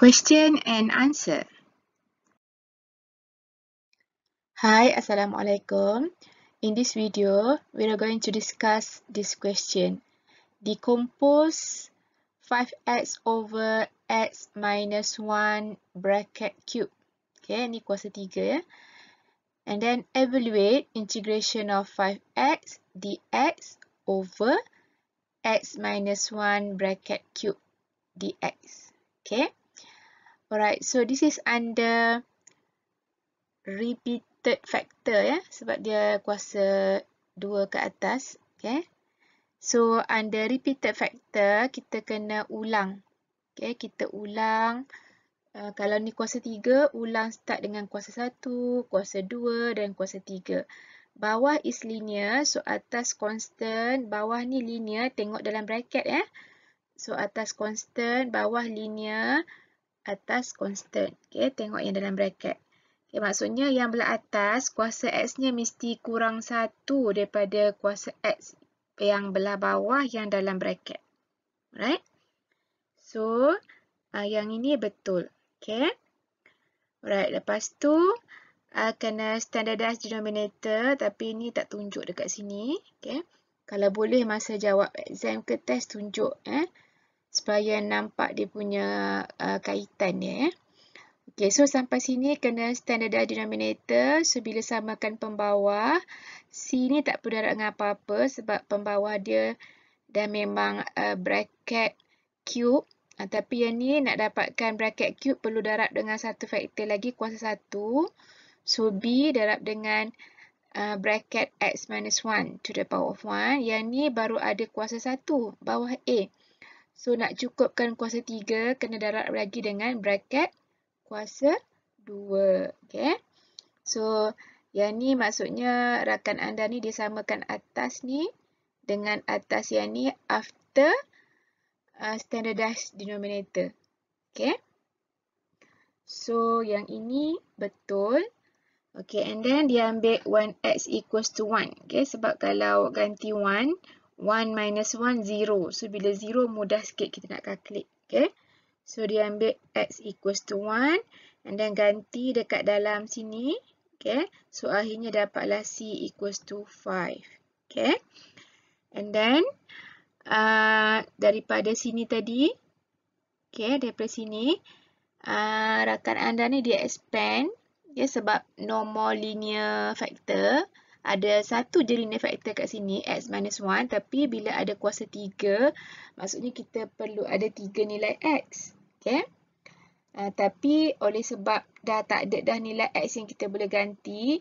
Question and answer. Hi, Assalamualaikum. In this video, we are going to discuss this question. Decompose 5x over x minus 1 bracket cube. Okay, ni kuasa 3 ya. And then evaluate integration of 5x dx over x minus 1 bracket cube dx. Okay. Alright, so this is under repeated factor ya, sebab dia kuasa 2 ke atas. Okay. So, under repeated factor, kita kena ulang. Okay, kita ulang. Uh, kalau ni kuasa 3, ulang start dengan kuasa 1, kuasa 2 dan kuasa 3. Bawah is linear, so atas constant, bawah ni linear, tengok dalam bracket ya. Eh. So, atas constant, bawah linear, atas constant. Okey, tengok yang dalam bracket. Okey, maksudnya yang belah atas kuasa x-nya mesti kurang 1 daripada kuasa x yang belah bawah yang dalam bracket. Alright? So, uh, yang ini betul. Okey. Alright, lepas tu uh, kena standardized denominator tapi ini tak tunjuk dekat sini. Okey. Kalau boleh masa jawab exam ke test tunjuk eh supaya nampak dia punya uh, kaitan dia. Eh. Okay, so sampai sini kena standard denominator. So, bila samakan pembawah, C ni tak berdara dengan apa-apa sebab pembawah dia dah memang uh, bracket cube. Uh, tapi yang ni nak dapatkan bracket cube perlu darab dengan satu faktor lagi kuasa satu. So, B darab dengan uh, bracket X minus 1 to the power of 1. Yang ni baru ada kuasa satu, bawah A. So nak cukupkan kuasa 3 kena darab lagi dengan bracket kuasa 2. Okay. So yang ni maksudnya rakan anda ni disamakan atas ni dengan atas yang ni after uh, standardized denominator. Okay. So yang ini betul. Okay and then dia ambil 1x equals to 1. Okay sebab kalau ganti 1 1 minus 1, 0. So, bila 0 mudah sikit kita nak calculate. Okay. So, dia ambil x equals to 1. And then ganti dekat dalam sini. Okay. So, akhirnya dapatlah c equals to 5. Okay. And then, uh, daripada sini tadi. Okay. Daripada sini. Uh, rakan anda ni dia expand. Okay. Ya, sebab no more linear factor ada satu je linear factor kat sini x minus 1 tapi bila ada kuasa 3 maksudnya kita perlu ada 3 nilai x. Okay. Uh, ah, tapi oleh sebab dah tak ada dah nilai x yang kita boleh ganti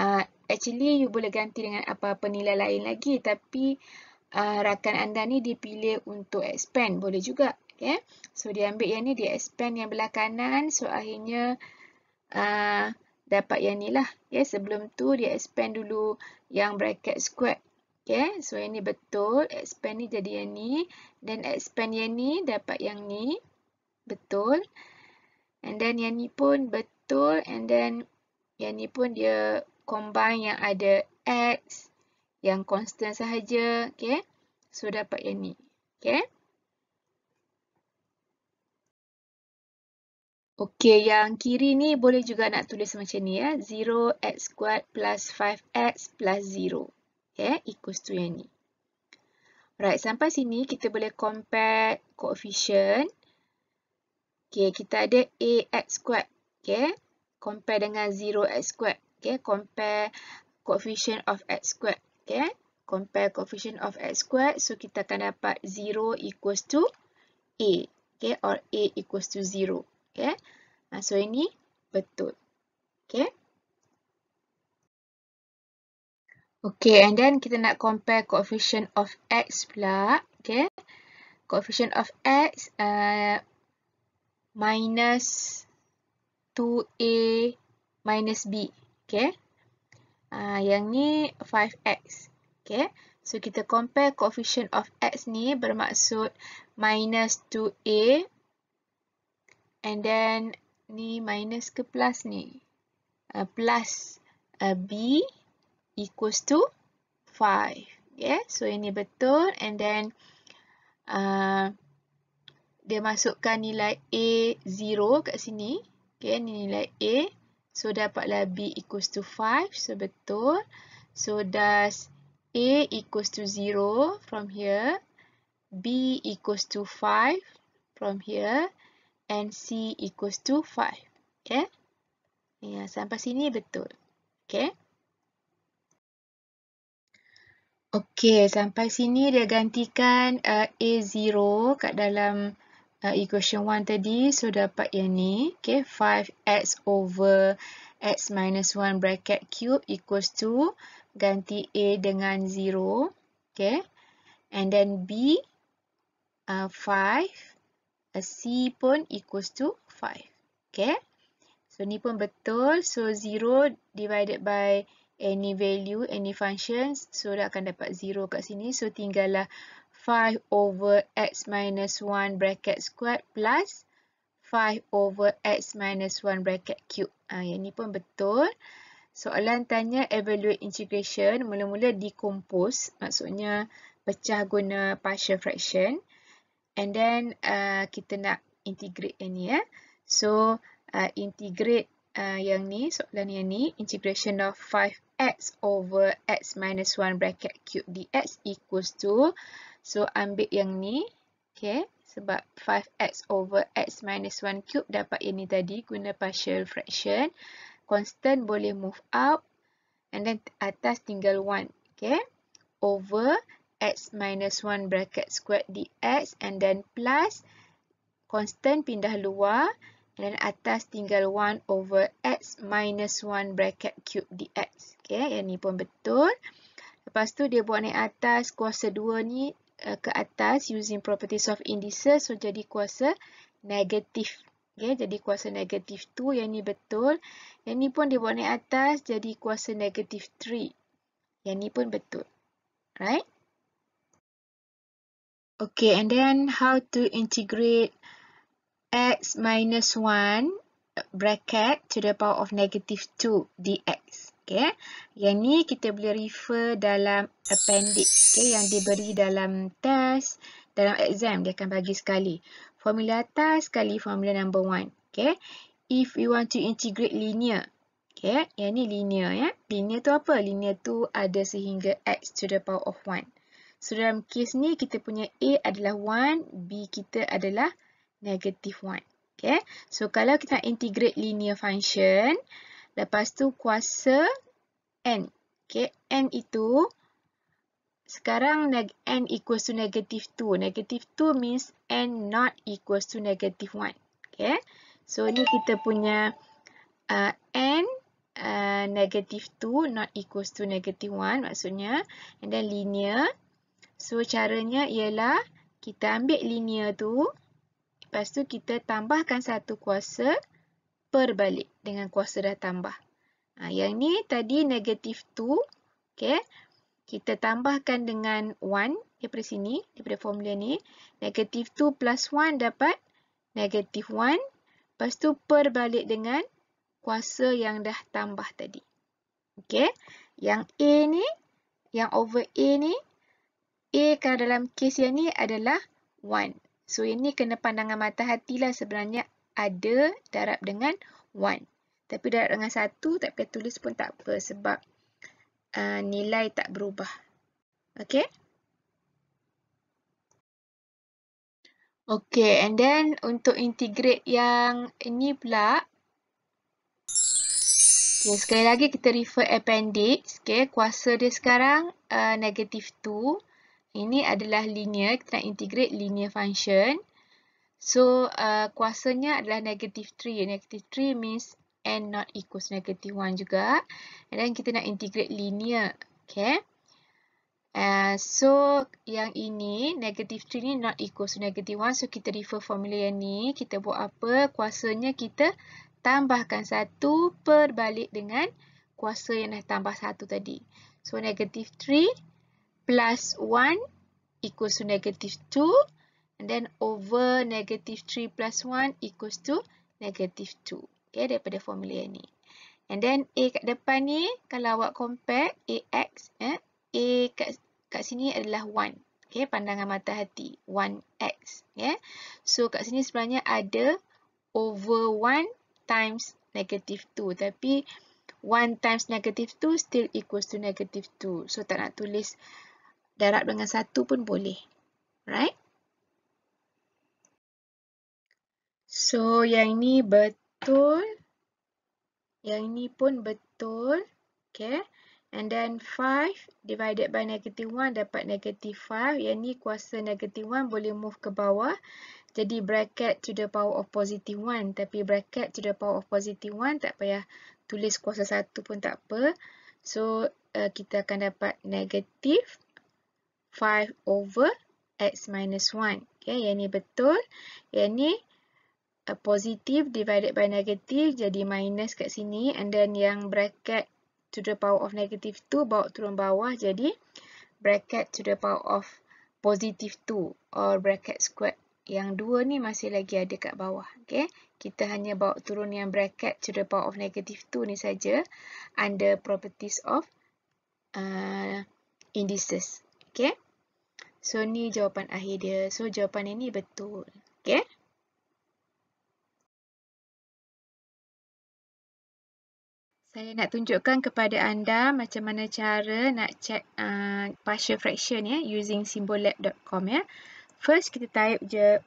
uh, actually you boleh ganti dengan apa-apa nilai lain lagi tapi uh, rakan anda ni dipilih untuk expand boleh juga. Okay. So dia ambil yang ni dia expand yang belah kanan so akhirnya uh, dapat yang ni lah. Okay, sebelum tu dia expand dulu yang bracket square. Okay, so yang ni betul. Expand ni jadi yang ni. Then expand yang ni dapat yang ni. Betul. And then yang ni pun betul. And then yang ni pun dia combine yang ada x, yang constant sahaja. Okay, so dapat yang ni. Okay. Okey, yang kiri ni boleh juga nak tulis macam ni ya. Eh. 0x2 plus 5x plus 0. Yeah, equals to yang ni. Alright, sampai sini kita boleh compare koefisien. Okey, kita ada ax2. Okey, compare dengan 0x2. Okey, compare koefisien of x2. Okey, compare koefisien of x2. So, kita akan dapat 0 equals to a. Okey, or a equals to 0. Okay. Ha, so, ini betul. Okay. Okay, and then kita nak compare coefficient of x pula. Okay. Coefficient of x uh, minus 2a minus b. Okay. Uh, yang ni 5x. Okay. So, kita compare coefficient of x ni bermaksud minus 2a and then ni minus ke plus ni uh, plus uh, b equals to 5 yeah so ini betul and then uh, dia masukkan nilai a 0 kat sini okey ni nilai a so dapatlah b equals to 5 so betul so does a equals to 0 from here b equals to 5 from here and C equals to 5. Okay. Ya, sampai sini betul. Okay. Okay, sampai sini dia gantikan uh, A0 kat dalam uh, equation 1 tadi. So, dapat yang ni. Okay, 5x over x minus 1 bracket cube equals to ganti A dengan 0. Okay, and then B uh, a C pun equals to 5. Okay. So, ni pun betul. So, 0 divided by any value, any functions, So, dah akan dapat 0 kat sini. So, tinggallah 5 over x minus 1 bracket squared plus 5 over x minus 1 bracket cube. Ha, yang ni pun betul. Soalan tanya evaluate integration. Mula-mula decompose. Maksudnya pecah guna partial fraction and then uh, kita nak integrate yang ni eh. So uh, integrate uh, yang ni soalan yang ni integration of 5x over x minus 1 bracket cube dx equals to so ambil yang ni okay sebab 5x over x minus 1 cube dapat yang ni tadi guna partial fraction constant boleh move out, and then atas tinggal 1 okay over x minus 1 bracket squared dx and then plus constant pindah luar dan atas tinggal 1 over x minus 1 bracket cube dx. Okay, yang ni pun betul. Lepas tu dia buat naik atas kuasa 2 ni uh, ke atas using properties of indices. So, jadi kuasa negatif. Okay, jadi kuasa negatif 2 yang ni betul. Yang ni pun dia buat naik atas jadi kuasa negatif 3. Yang ni pun betul. Right? Okay, and then how to integrate x minus 1 bracket to the power of negative 2 dx. Okay, yang ni kita boleh refer dalam appendix. Okay, yang diberi dalam test, dalam exam dia akan bagi sekali. Formula atas sekali formula number 1. Okay, if we want to integrate linear. Okay, yang ni linear ya. Linear tu apa? Linear tu ada sehingga x to the power of 1. So, dalam kes ni, kita punya A adalah 1, B kita adalah negative 1. Okay. So, kalau kita integrate linear function, lepas tu kuasa N. Okay. N itu, sekarang N equals to negative 2. Negative 2 means N not equals to negative 1. Okay. So, ni kita punya uh, N uh, negative 2 not equals to negative 1 maksudnya. And then linear So caranya ialah kita ambil linear tu, lepas tu kita tambahkan satu kuasa per balik dengan kuasa dah tambah. Ha, yang ni tadi negatif 2, okay. kita tambahkan dengan 1 daripada sini, daripada formula ni. Negatif 2 plus 1 dapat negatif 1, lepas tu per balik dengan kuasa yang dah tambah tadi. Okay. Yang A ni, yang over A ni, A kalau dalam kes yang ni adalah 1. So ini kena pandangan mata hati lah sebenarnya ada darab dengan 1. Tapi darab dengan 1 tak payah tulis pun tak apa sebab uh, nilai tak berubah. Okay. Okay and then untuk integrate yang ini pula. Okay, sekali lagi kita refer appendix. Okay, kuasa dia sekarang uh, negative 2. Ini adalah linear, kita nak integrate linear function. So, uh, kuasanya adalah negative 3. Negative 3 means n not equals negative 1 juga. And then kita nak integrate linear. Okay. Uh, so, yang ini, negative 3 ni not equals negative 1. So, kita refer formula yang ni. Kita buat apa? Kuasanya kita tambahkan 1 perbalik dengan kuasa yang dah tambah 1 tadi. So, negative plus 1 equals to negative 2 and then over negative 3 plus 1 equals to negative 2. Okay, daripada formula ni. And then A kat depan ni, kalau awak compare AX, eh, A kat, kat sini adalah 1. Okay, pandangan mata hati. 1X. Yeah. So, kat sini sebenarnya ada over 1 times negative 2. Tapi, 1 times negative 2 still equals to negative 2. So, tak nak tulis darab dengan satu pun boleh. Right? So, yang ini betul. Yang ini pun betul. Okay. And then 5 divided by negative 1 dapat negative 5. Yang ini kuasa negative 1 boleh move ke bawah. Jadi, bracket to the power of positive 1. Tapi, bracket to the power of positive 1 tak payah tulis kuasa 1 pun tak apa. So, uh, kita akan dapat negative 5 over x minus 1. Okay, yang ni betul. Yang ni uh, positif divided by negatif jadi minus kat sini. And then yang bracket to the power of negative 2 bawa turun bawah jadi bracket to the power of positive 2 or bracket square Yang 2 ni masih lagi ada kat bawah. Okay. Kita hanya bawa turun yang bracket to the power of negative 2 ni saja under properties of uh, indices. Okay. So, ni jawapan akhir dia. So, jawapan ini betul. Okay? Saya nak tunjukkan kepada anda macam mana cara nak check uh, partial fraction ya using simbollab.com ya. First kita type je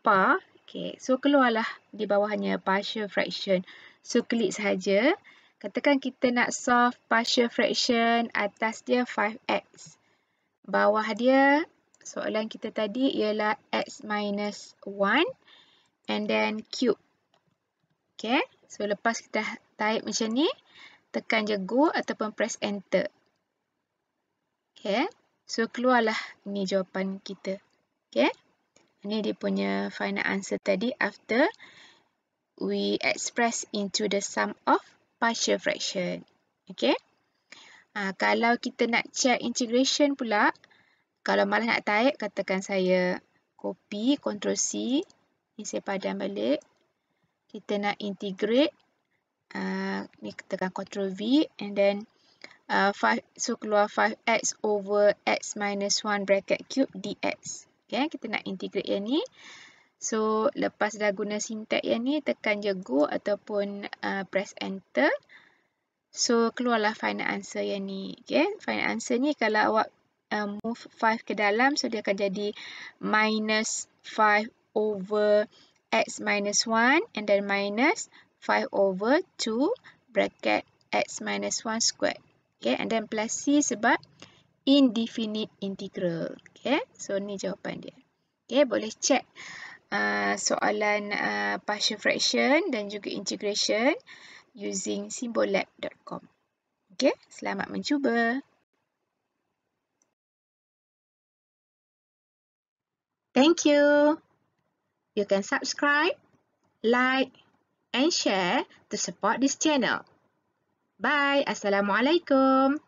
pa. Okay. So keluarlah di bawahnya partial fraction. So klik saja. Katakan kita nak solve partial fraction atas dia 5x. Bawah dia soalan kita tadi ialah x minus 1 and then cube. Okay, so lepas kita type macam ni, tekan je go ataupun press enter. Okay, so keluarlah ni jawapan kita. Okay, ini dia punya final answer tadi after we express into the sum of partial fraction. Okay, uh, kalau kita nak check integration pula, kalau malas nak type, katakan saya copy, ctrl C. Ni saya padam balik. Kita nak integrate. Uh, ni tekan ctrl V and then uh, five, so keluar 5x over x minus 1 bracket cube dx. Okay, kita nak integrate yang ni. So, lepas dah guna sintak yang ni, tekan je go ataupun uh, press enter. So, keluarlah final answer yang ni. Okay, final answer ni kalau awak uh, move 5 ke dalam so dia akan jadi minus 5 over x minus 1 and then minus 5 over 2 bracket x minus 1 squared. Okay and then plus c sebab indefinite integral. Okay so ni jawapan dia. Okay boleh check uh, soalan uh, partial fraction dan juga integration using symbolab.com, Okay selamat mencuba. Thank you. You can subscribe, like and share to support this channel. Bye. Assalamualaikum.